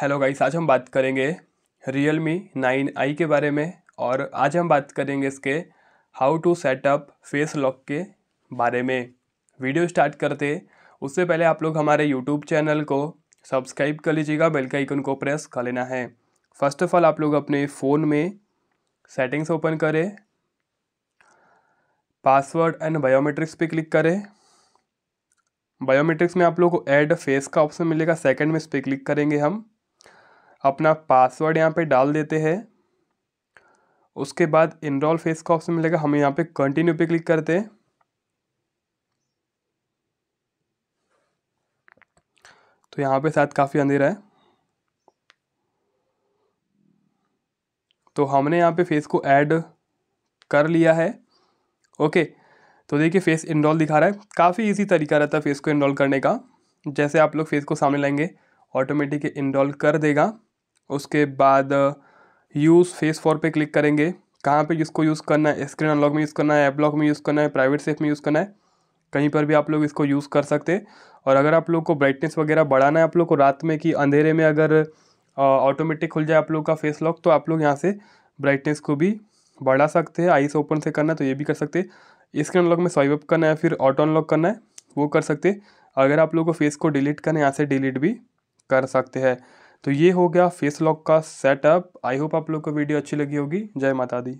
hello guys आज हम बात करेंगे रियल मी नाइन आई के बारे में और आज हम बात करेंगे इसके how to setup face lock के बारे में वीडियो स्टार्ट करते उससे पहले आप लोग हमारे यूट्यूब चैनल को सब्सक्राइब कर लीजिएगा बेल का आइकन को प्रेस कर लेना है फर्स्ट ऑफ ऑल आप लोग अपने फ़ोन में सेटिंग्स ओपन करें पासवर्ड एंड बायोमेट्रिक्स पे क्लिक करें बायोमेट्रिक्स में आप लोग को ऐड फेस का ऑप्शन मिलेगा सेकंड में इस पर क्लिक करेंगे हम अपना पासवर्ड यहाँ पे डाल देते हैं उसके बाद इनरोल फेस का ऑप्शन मिलेगा हम यहाँ पे कंटिन्यू पे क्लिक करते हैं तो यहाँ पे शायद काफ़ी अंधेरा है तो हमने यहाँ पे फेस को ऐड कर लिया है ओके तो देखिए फेस इनरोल दिखा रहा है काफ़ी इजी तरीका रहता है फेस को इनरोल करने का जैसे आप लोग फेस को सामने लाएंगे ऑटोमेटिक इनरोल कर देगा उसके बाद यूज़ फेस फॉर पे क्लिक करेंगे कहाँ पे जिसको यूज़ करना है स्क्रीन अनलॉक में यूज़ करना है एप लॉक में यूज़ करना है प्राइवेट सेफ में यूज़ करना है कहीं पर भी आप लोग इसको यूज़ कर सकते और अगर आप लोग को ब्राइटनेस वगैरह बढ़ाना है आप लोग को रात में कि अंधेरे में अगर ऑटोमेटिक खुल जाए आप लोग का फेस लॉक तो आप लोग यहाँ से ब्राइटनेस को भी बढ़ा सकते हैं आईस ओपन से करना है तो ये भी कर सकते हैं स्क्रीन अनलॉक में स्वाइप अप करना है फिर ऑटो अनलॉक करना है वो कर सकते अगर आप लोग को फेस को डिलीट करना है यहाँ से डिलीट भी कर सकते हैं तो ये हो गया फेस लॉक का सेटअप आई होप आप लोग को वीडियो अच्छी लगी होगी जय माता दी